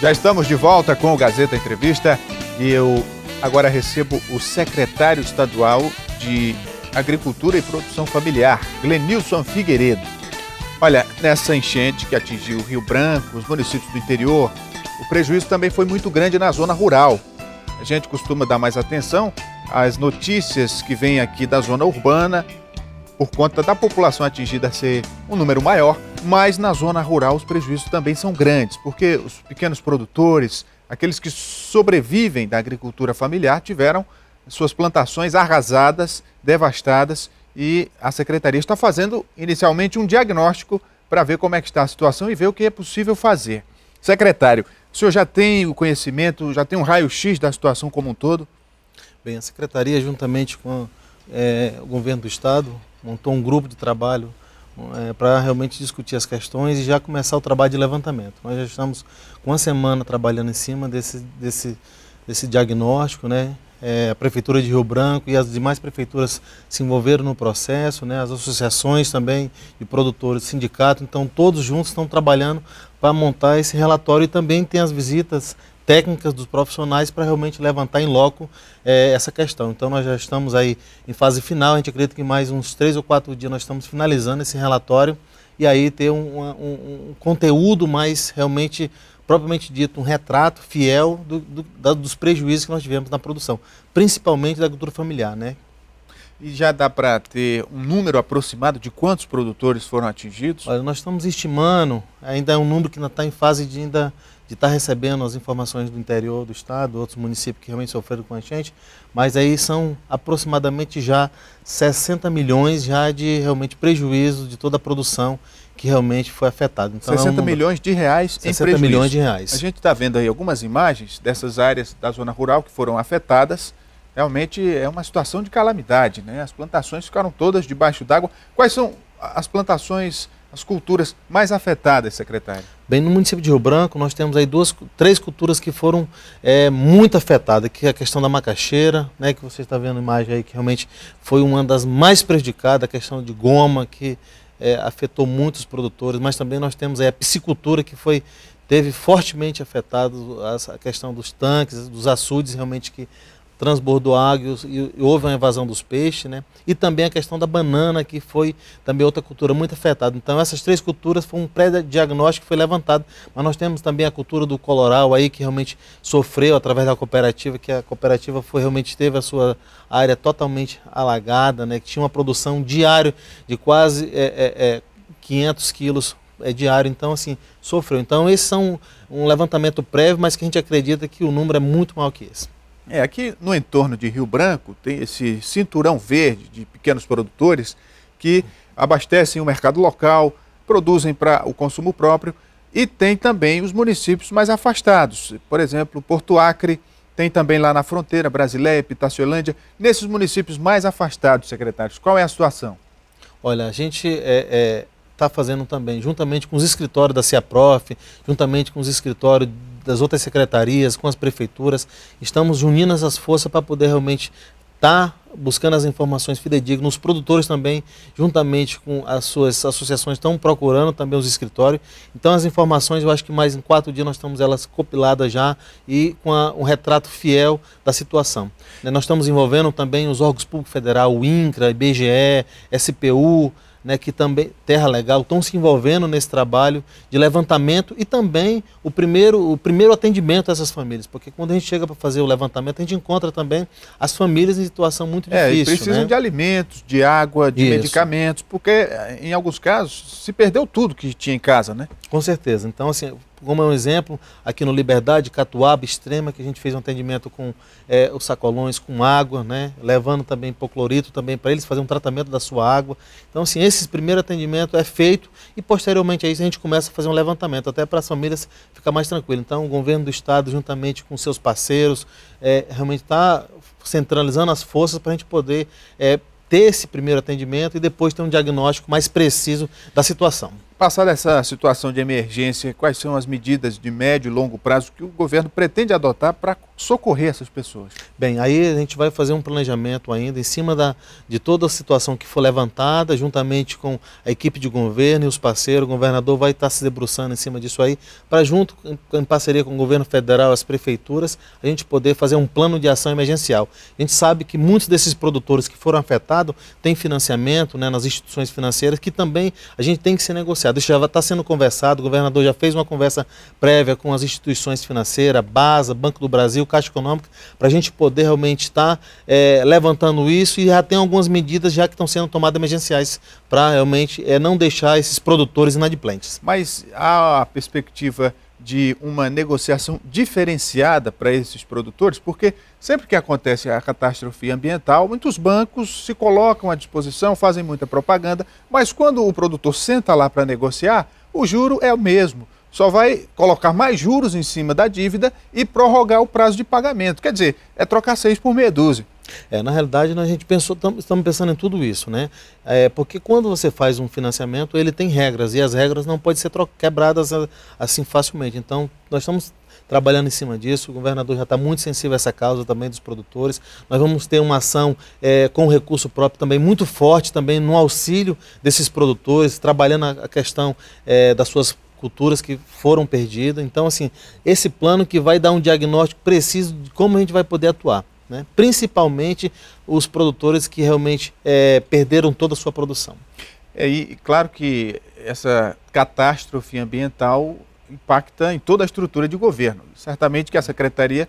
Já estamos de volta com o Gazeta Entrevista e eu agora recebo o secretário estadual de Agricultura e Produção Familiar, Glenilson Figueiredo. Olha, nessa enchente que atingiu Rio Branco, os municípios do interior, o prejuízo também foi muito grande na zona rural. A gente costuma dar mais atenção às notícias que vêm aqui da zona urbana, por conta da população atingida ser um número maior mas na zona rural os prejuízos também são grandes, porque os pequenos produtores, aqueles que sobrevivem da agricultura familiar, tiveram suas plantações arrasadas, devastadas, e a secretaria está fazendo inicialmente um diagnóstico para ver como é que está a situação e ver o que é possível fazer. Secretário, o senhor já tem o conhecimento, já tem um raio-x da situação como um todo? Bem, a secretaria, juntamente com é, o governo do estado, montou um grupo de trabalho é, para realmente discutir as questões e já começar o trabalho de levantamento. Nós já estamos com uma semana trabalhando em cima desse, desse, desse diagnóstico, né? É, a Prefeitura de Rio Branco e as demais prefeituras se envolveram no processo, né? as associações também de produtores, sindicato, então todos juntos estão trabalhando para montar esse relatório e também tem as visitas técnicas dos profissionais para realmente levantar em loco é, essa questão. Então nós já estamos aí em fase final, a gente acredita que mais uns três ou quatro dias nós estamos finalizando esse relatório e aí ter um, um, um conteúdo mais realmente propriamente dito, um retrato fiel do, do, da, dos prejuízos que nós tivemos na produção, principalmente da agricultura familiar, né? E já dá para ter um número aproximado de quantos produtores foram atingidos? Olha, nós estamos estimando, ainda é um número que ainda está em fase de ainda de estar tá recebendo as informações do interior do estado, outros municípios que realmente sofreram com a enchente, mas aí são aproximadamente já 60 milhões já de realmente prejuízo de toda a produção que realmente foi afetada. Então, 60 é um número... milhões de reais 60 em prejuízo. milhões de reais. A gente está vendo aí algumas imagens dessas áreas da zona rural que foram afetadas. Realmente é uma situação de calamidade, né? As plantações ficaram todas debaixo d'água. Quais são as plantações as culturas mais afetadas, secretário? Bem, no município de Rio Branco, nós temos aí duas, três culturas que foram é, muito afetadas, que é a questão da macaxeira, né, que você está vendo a imagem aí, que realmente foi uma das mais prejudicadas, a questão de goma, que é, afetou muitos produtores, mas também nós temos aí a piscicultura, que foi teve fortemente afetado a questão dos tanques, dos açudes realmente que transbordou águios e houve uma invasão dos peixes, né? E também a questão da banana, que foi também outra cultura muito afetada. Então, essas três culturas foram um pré-diagnóstico que foi levantado. Mas nós temos também a cultura do coloral aí, que realmente sofreu através da cooperativa, que a cooperativa foi realmente teve a sua área totalmente alagada, né? Que tinha uma produção diária de quase é, é, é, 500 quilos é diário, então assim, sofreu. Então esses são é um levantamento prévio, mas que a gente acredita que o número é muito maior que esse. É, aqui no entorno de Rio Branco tem esse cinturão verde de pequenos produtores que abastecem o mercado local, produzem para o consumo próprio e tem também os municípios mais afastados. Por exemplo, Porto Acre, tem também lá na fronteira, Brasileia, Pitaciolândia. Nesses municípios mais afastados, secretários, qual é a situação? Olha, a gente é, é está fazendo também, juntamente com os escritórios da CEAPROF, juntamente com os escritórios das outras secretarias, com as prefeituras, estamos unindo as forças para poder realmente estar tá buscando as informações fidedignas, os produtores também, juntamente com as suas associações, estão procurando também os escritórios. Então as informações, eu acho que mais em quatro dias nós estamos elas compiladas já e com a, um retrato fiel da situação. Né? nós estamos envolvendo também os órgãos públicos federal, o INCRA, IBGE, SPU, né, que também Terra Legal estão se envolvendo nesse trabalho de levantamento e também o primeiro, o primeiro atendimento a essas famílias, porque quando a gente chega para fazer o levantamento, a gente encontra também as famílias em situação muito é, difícil. precisam né? de alimentos, de água, de Isso. medicamentos, porque eh, em alguns casos se perdeu tudo que tinha em casa, né? Com certeza. Então, assim, como é um exemplo, aqui no Liberdade, Catuaba Extrema, que a gente fez um atendimento com é, os sacolões, com água, né? levando também hipoclorito também para eles fazer um tratamento da sua água. Então, assim, esse primeiro atendimento é feito e posteriormente a isso a gente começa a fazer um levantamento, até para as famílias ficar mais tranquilo. Então, o governo do estado, juntamente com seus parceiros, é, realmente está centralizando as forças para a gente poder é, ter esse primeiro atendimento e depois ter um diagnóstico mais preciso da situação. Passada essa situação de emergência, quais são as medidas de médio e longo prazo que o governo pretende adotar para socorrer essas pessoas? Bem, aí a gente vai fazer um planejamento ainda em cima da, de toda a situação que for levantada, juntamente com a equipe de governo e os parceiros. O governador vai estar tá se debruçando em cima disso aí, para junto, em parceria com o governo federal, as prefeituras, a gente poder fazer um plano de ação emergencial. A gente sabe que muitos desses produtores que foram afetados têm financiamento né, nas instituições financeiras, que também a gente tem que ser negociado. Isso já está sendo conversado. O governador já fez uma conversa prévia com as instituições financeiras, BASA, Banco do Brasil, Caixa Econômica, para a gente poder realmente estar tá, é, levantando isso e já tem algumas medidas já que estão sendo tomadas emergenciais para realmente é, não deixar esses produtores inadimplentes. Mas há a perspectiva de uma negociação diferenciada para esses produtores, porque Sempre que acontece a catástrofe ambiental, muitos bancos se colocam à disposição, fazem muita propaganda, mas quando o produtor senta lá para negociar, o juro é o mesmo. Só vai colocar mais juros em cima da dívida e prorrogar o prazo de pagamento. Quer dizer, é trocar seis por meia dúzia. É, na realidade, né, a gente pensou, estamos pensando em tudo isso, né? É, porque quando você faz um financiamento, ele tem regras e as regras não podem ser quebradas assim facilmente. Então, nós estamos trabalhando em cima disso. O governador já está muito sensível a essa causa também dos produtores. Nós vamos ter uma ação é, com recurso próprio também muito forte, também no auxílio desses produtores, trabalhando a questão é, das suas culturas que foram perdidas. Então, assim, esse plano que vai dar um diagnóstico preciso de como a gente vai poder atuar. Né? principalmente os produtores que realmente é, perderam toda a sua produção. É, e claro que essa catástrofe ambiental impacta em toda a estrutura de governo. Certamente que a secretaria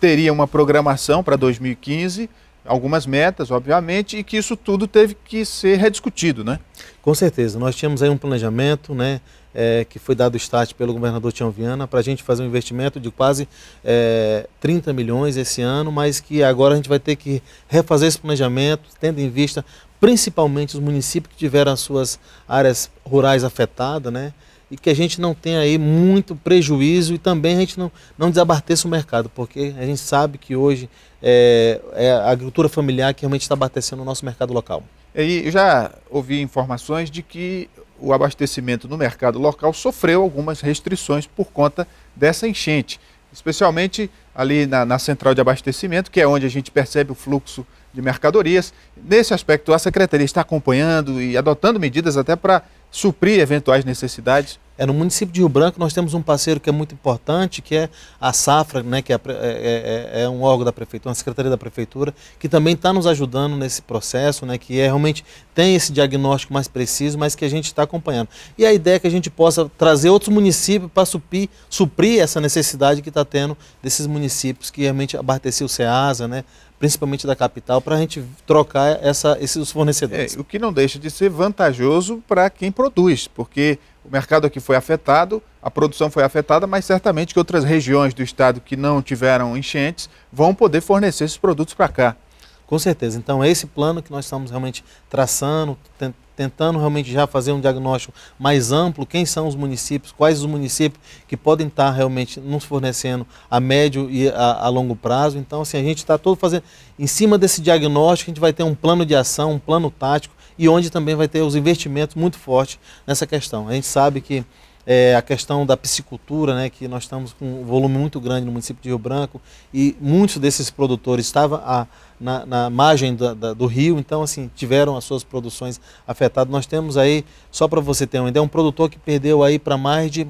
teria uma programação para 2015, algumas metas, obviamente, e que isso tudo teve que ser rediscutido, né? Com certeza. Nós tínhamos aí um planejamento, né? É, que foi dado start pelo governador Tião Viana para a gente fazer um investimento de quase é, 30 milhões esse ano, mas que agora a gente vai ter que refazer esse planejamento, tendo em vista principalmente os municípios que tiveram as suas áreas rurais afetadas, né? e que a gente não tenha aí muito prejuízo e também a gente não, não desabasteça o mercado, porque a gente sabe que hoje é, é a agricultura familiar que realmente está abastecendo o nosso mercado local. E já ouvi informações de que o abastecimento no mercado local sofreu algumas restrições por conta dessa enchente, especialmente ali na, na central de abastecimento, que é onde a gente percebe o fluxo de mercadorias. Nesse aspecto, a secretaria está acompanhando e adotando medidas até para suprir eventuais necessidades? É no município de Rio Branco nós temos um parceiro que é muito importante, que é a Safra, né, que é, é é, é, é um órgão da prefeitura, uma secretaria da prefeitura, que também está nos ajudando nesse processo, né, que é realmente tem esse diagnóstico mais preciso, mas que a gente está acompanhando. E a ideia é que a gente possa trazer outros municípios para suprir, suprir essa necessidade que está tendo desses municípios que realmente abasteciam o SEASA, né, principalmente da capital, para a gente trocar essa, esses fornecedores. É, o que não deixa de ser vantajoso para quem produz, porque o mercado aqui foi afetado, a produção foi afetada, mas certamente que outras regiões do estado que não tiveram enchentes vão poder fornecer esses produtos para cá. Com certeza. Então, é esse plano que nós estamos realmente traçando, tentando realmente já fazer um diagnóstico mais amplo, quem são os municípios, quais os municípios que podem estar realmente nos fornecendo a médio e a, a longo prazo. Então, assim, a gente está todo fazendo, em cima desse diagnóstico, a gente vai ter um plano de ação, um plano tático e onde também vai ter os investimentos muito fortes nessa questão. A gente sabe que é, a questão da piscicultura, né, que nós estamos com um volume muito grande no município de Rio Branco e muitos desses produtores estavam a, na, na, margem da, da, do rio, então assim tiveram as suas produções afetadas. Nós temos aí, só para você ter uma ideia, um produtor que perdeu aí para mais de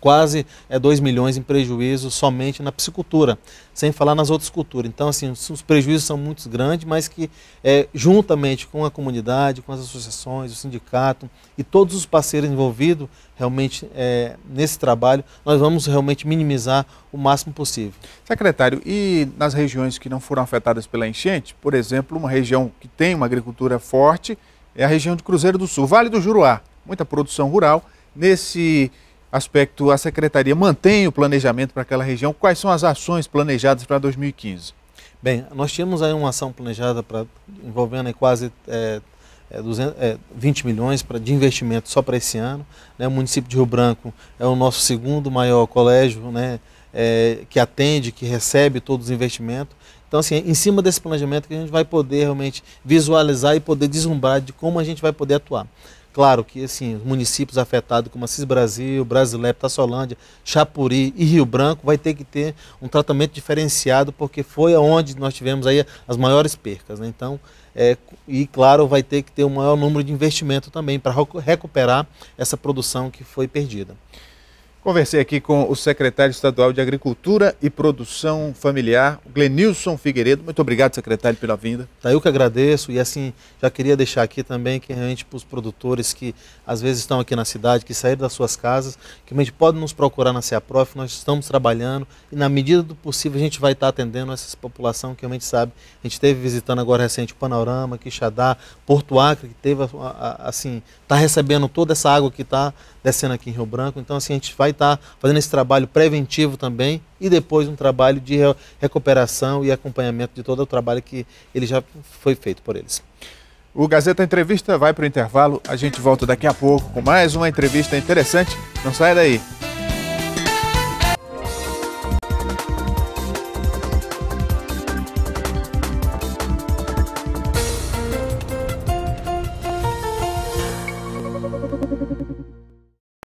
quase é 2 milhões em prejuízo somente na piscicultura, sem falar nas outras culturas. Então, assim, os prejuízos são muito grandes, mas que é, juntamente com a comunidade, com as associações, o sindicato e todos os parceiros envolvidos realmente é, nesse trabalho, nós vamos realmente minimizar o máximo possível. Secretário, e nas regiões que não foram afetadas pela enchente, por exemplo, uma região que tem uma agricultura forte é a região de Cruzeiro do Sul, Vale do Juruá, muita produção rural. Nesse aspecto, a secretaria mantém o planejamento para aquela região? Quais são as ações planejadas para 2015? Bem, nós tínhamos aí uma ação planejada para envolvendo quase é, 200, é, 20 é, milhões pra, de investimento só para esse ano. Né? O município de Rio Branco é o nosso segundo maior colégio, né? É, que atende, que recebe todos os investimentos. Então, assim, em cima desse planejamento que a gente vai poder realmente visualizar e poder deslumbrar de como a gente vai poder atuar. Claro que assim, os municípios afetados como Assis Brasil, Brasilep, Tassolândia, Chapuri e Rio Branco vai ter que ter um tratamento diferenciado porque foi onde nós tivemos aí as maiores percas. Né? Então, é, e claro, vai ter que ter um maior número de investimento também para recuperar essa produção que foi perdida. Conversei aqui com o secretário estadual de Agricultura e Produção Familiar, Glenilson Figueiredo. Muito obrigado, secretário, pela vinda. Tá Eu que agradeço e assim já queria deixar aqui também que realmente para os produtores que às vezes estão aqui na cidade, que saíram das suas casas, que realmente podem nos procurar na CEAPROF, nós estamos trabalhando e na medida do possível a gente vai estar tá atendendo essa população que realmente sabe. A gente esteve visitando agora recente o Panorama, Quixadá, Porto Acre, que teve assim, está recebendo toda essa água que está descendo aqui em Rio Branco. Então, assim, a gente vai estar tá fazendo esse trabalho preventivo também e depois um trabalho de recuperação e acompanhamento de todo o trabalho que ele já foi feito por eles. O Gazeta Entrevista vai para o intervalo. A gente volta daqui a pouco com mais uma entrevista interessante. Não sai daí.